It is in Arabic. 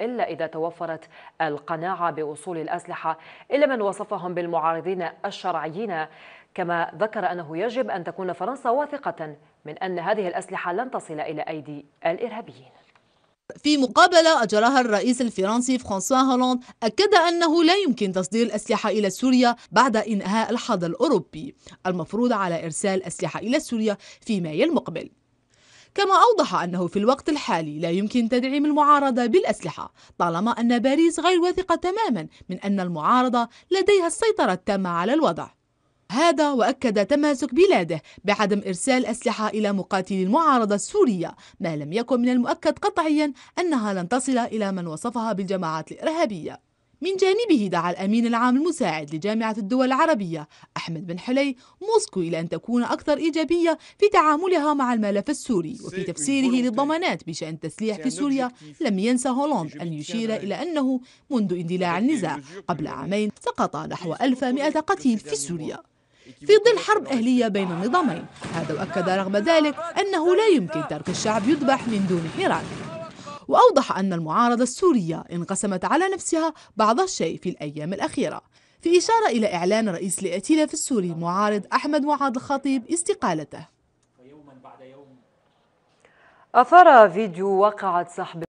إلا إذا توفرت القناعة بوصول الأسلحة إلى من وصفهم بالمعارضين الشرعيين كما ذكر أنه يجب أن تكون فرنسا واثقة من أن هذه الأسلحة لن تصل إلى أيدي الإرهابيين في مقابلة أجرها الرئيس الفرنسي فرانسوا هولاند أكد أنه لا يمكن تصدير الأسلحة إلى سوريا بعد إنهاء الحظر الأوروبي المفروض على إرسال أسلحة إلى سوريا في مايو المقبل كما أوضح أنه في الوقت الحالي لا يمكن تدعيم المعارضة بالأسلحة طالما أن باريس غير واثقة تماما من أن المعارضة لديها السيطرة التامة على الوضع هذا وأكد تماسك بلاده بعدم إرسال أسلحة إلى مقاتلي المعارضة السورية ما لم يكن من المؤكد قطعيا أنها لن تصل إلى من وصفها بالجماعات الإرهابية من جانبه دعا الأمين العام المساعد لجامعة الدول العربية أحمد بن حلي موسكو إلى أن تكون أكثر إيجابية في تعاملها مع الملف السوري وفي تفسيره للضمانات بشأن تسليح في سوريا لم ينسى هولاند أن يشير إلى أنه منذ اندلاع النزاع قبل عامين سقط نحو 1100 قتيل في سوريا في ظل حرب أهلية بين النظامين هذا وأكد رغم ذلك أنه لا يمكن ترك الشعب يذبح من دون حراك وأوضح أن المعارضة السورية انقسمت على نفسها بعض الشيء في الأيام الأخيرة في إشارة إلى إعلان رئيس الائتلاف السوري المعارض أحمد معاذ الخطيب استقالته أثار فيديو وقعت سحب